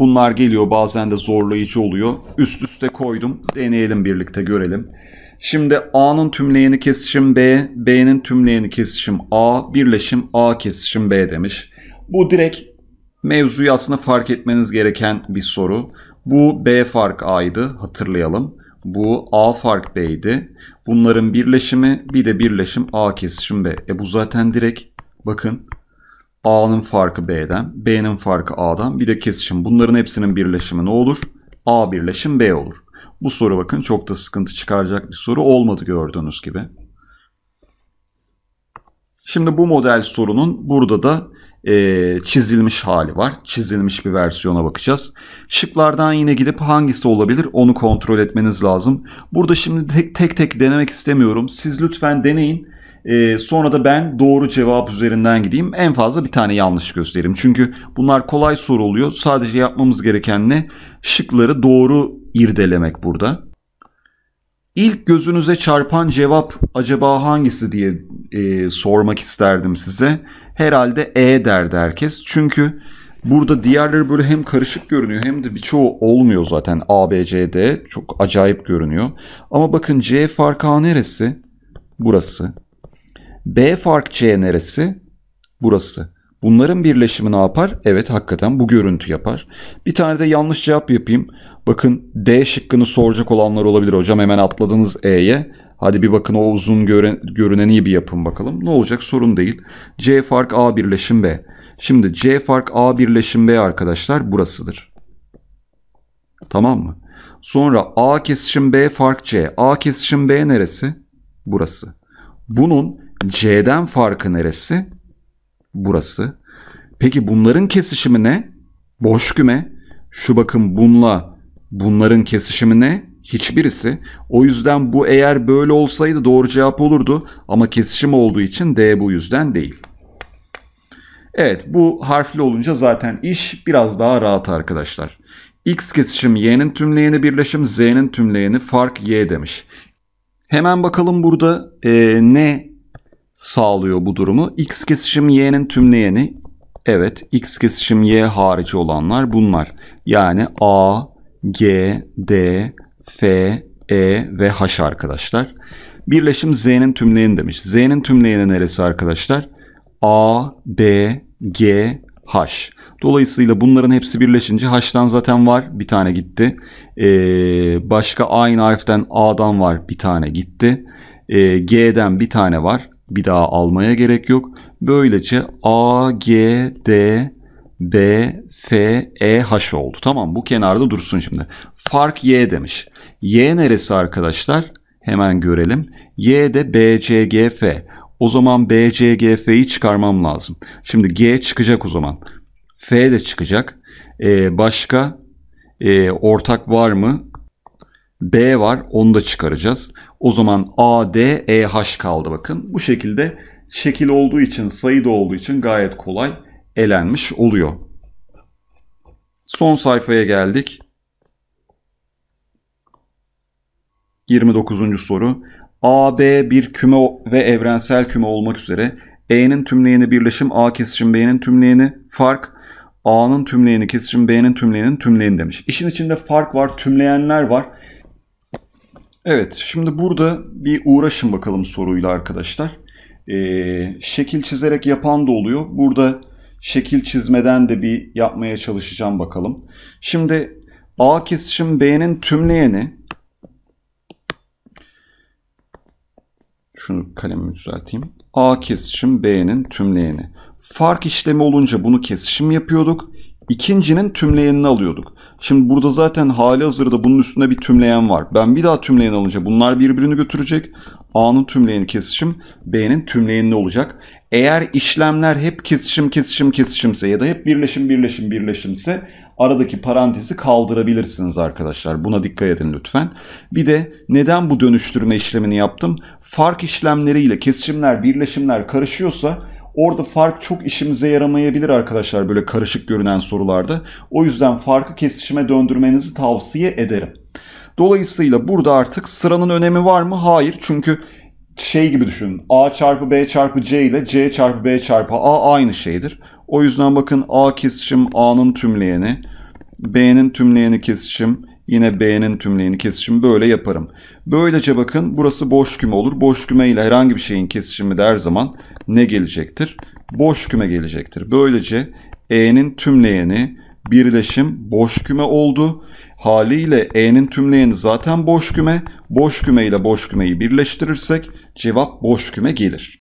Bunlar geliyor bazen de zorlayıcı oluyor. Üst üste koydum. Deneyelim birlikte görelim. Şimdi A'nın tümleyeni kesişim B, B'nin tümleyeni kesişim A, birleşim A kesişim B demiş. Bu direkt mevzuyu aslında fark etmeniz gereken bir soru. Bu B fark A'ydı hatırlayalım. Bu A fark B'ydi. Bunların birleşimi bir de birleşim A kesişim B. E bu zaten direkt bakın A'nın farkı B'den, B'nin farkı A'dan bir de kesişim. Bunların hepsinin birleşimi ne olur? A birleşim B olur. Bu soru bakın çok da sıkıntı çıkaracak bir soru olmadı gördüğünüz gibi. Şimdi bu model sorunun burada da e, çizilmiş hali var. Çizilmiş bir versiyona bakacağız. Şıklardan yine gidip hangisi olabilir onu kontrol etmeniz lazım. Burada şimdi tek tek, tek denemek istemiyorum. Siz lütfen deneyin. E, sonra da ben doğru cevap üzerinden gideyim. En fazla bir tane yanlış göstereyim. Çünkü bunlar kolay soru oluyor. Sadece yapmamız gereken ne? Şıkları doğru irdelemek burada. İlk gözünüze çarpan cevap acaba hangisi diye e, sormak isterdim size. Herhalde E derdi herkes. Çünkü burada diğerleri böyle hem karışık görünüyor hem de birçoğu olmuyor zaten. A, B, C, D çok acayip görünüyor. Ama bakın C farkı neresi? Burası. B fark C neresi? Burası. Bunların birleşimi ne yapar? Evet hakikaten bu görüntü yapar. Bir tane de yanlış cevap yapayım. Bakın D şıkkını soracak olanlar olabilir hocam. Hemen atladınız E'ye. Hadi bir bakın o uzun gören, görüneni bir yapın bakalım. Ne olacak sorun değil. C fark A birleşim B. Şimdi C fark A birleşim B arkadaşlar burasıdır. Tamam mı? Sonra A kesişim B fark C. A kesişim B neresi? Burası. Bunun C'den farkı neresi? Burası. Peki bunların kesişimi ne? Boş küme. Şu bakın bunla bunların kesişimi ne? Hiçbirisi. O yüzden bu eğer böyle olsaydı doğru cevap olurdu. Ama kesişim olduğu için D bu yüzden değil. Evet bu harfli olunca zaten iş biraz daha rahat arkadaşlar. X kesişim Y'nin tümleyeni birleşim Z'nin tümleyeni fark Y demiş. Hemen bakalım burada e, ne sağlıyor bu durumu. X kesişim y'nin tümleyeni evet x kesişim y harici olanlar bunlar. Yani a, g, d, f, e ve h arkadaşlar. Birleşim z'nin tümleyeni demiş. Z'nin tümleyeni neresi arkadaşlar? A, b G, H. Dolayısıyla bunların hepsi birleşince H'tan zaten var bir tane gitti. Ee, başka aynı harften A'dan var bir tane gitti. Ee, G'den bir tane var. Bir daha almaya gerek yok. Böylece A, G, D, B, F, E, H oldu. Tamam bu kenarda dursun şimdi. Fark Y demiş. Y neresi arkadaşlar? Hemen görelim. Y de B, C, G, F. O zaman B, C, G, F'yi çıkarmam lazım. Şimdi G çıkacak o zaman. F de çıkacak. Ee, başka e, ortak var mı? B var onu da çıkaracağız. O zaman A, D, E, H kaldı bakın. Bu şekilde şekil olduğu için sayı da olduğu için gayet kolay elenmiş oluyor. Son sayfaya geldik. 29. soru. A, B bir küme ve evrensel küme olmak üzere E'nin tümleyeni birleşim A kesişim B'nin tümleyeni fark A'nın tümleyeni kesişim B'nin tümleyenin tümleyeni demiş. İşin içinde fark var, tümleyenler var. Evet şimdi burada bir uğraşın bakalım soruyla arkadaşlar. Ee, şekil çizerek yapan da oluyor. Burada şekil çizmeden de bir yapmaya çalışacağım bakalım. Şimdi A kesişim B'nin tümleyeni şunu kalemimi düzelteyim. A kesişim B'nin tümleyeni. Fark işlemi olunca bunu kesişim yapıyorduk. İkincinin tümleyenini alıyorduk. Şimdi burada zaten hali hazırda bunun üstünde bir tümleyen var. Ben bir daha tümleyen alınca bunlar birbirini götürecek. A'nın tümleyeni kesişim, B'nin tümleyeni olacak. Eğer işlemler hep kesişim kesişim kesişimse ya da hep birleşim birleşim birleşimse aradaki parantezi kaldırabilirsiniz arkadaşlar. Buna dikkat edin lütfen. Bir de neden bu dönüştürme işlemini yaptım? Fark işlemleriyle kesişimler, birleşimler karışıyorsa Orada fark çok işimize yaramayabilir arkadaşlar böyle karışık görünen sorularda. O yüzden farkı kesişime döndürmenizi tavsiye ederim. Dolayısıyla burada artık sıranın önemi var mı? Hayır. Çünkü şey gibi düşünün. A çarpı B çarpı C ile C çarpı B çarpı A aynı şeydir. O yüzden bakın A kesişim A'nın tümleyeni, B'nin tümleyeni kesişim Yine B'nin tümleyeni kesişimi böyle yaparım. Böylece bakın burası boş küme olur. Boş küme ile herhangi bir şeyin kesişimi de her zaman ne gelecektir? Boş küme gelecektir. Böylece E'nin tümleyeni birleşim boş küme oldu. Haliyle E'nin tümleyeni zaten boş küme. Boş küme ile boş kümeyi birleştirirsek cevap boş küme gelir.